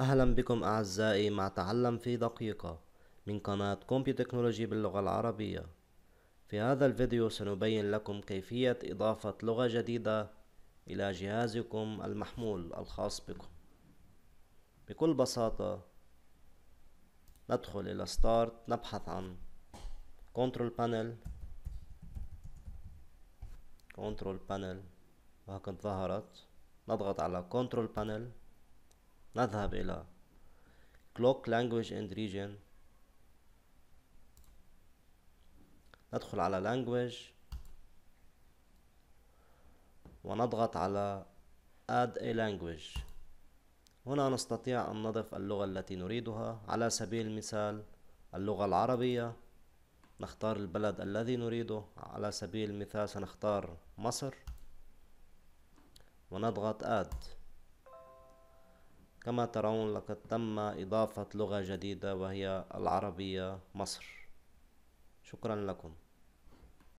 أهلا بكم أعزائي مع تعلم في دقيقة من قناة كومبي تكنولوجي باللغة العربية في هذا الفيديو سنبين لكم كيفية إضافة لغة جديدة إلى جهازكم المحمول الخاص بكم بكل بساطة ندخل إلى Start نبحث عن Control Panel Control Panel وهكذا ظهرت نضغط على Control Panel نذهب إلى clock language and region ندخل على language ونضغط على add a language هنا نستطيع أن نضيف اللغة التي نريدها على سبيل المثال اللغة العربية نختار البلد الذي نريده على سبيل المثال سنختار مصر ونضغط add كما ترون لقد تم إضافة لغة جديدة وهي العربية مصر شكرا لكم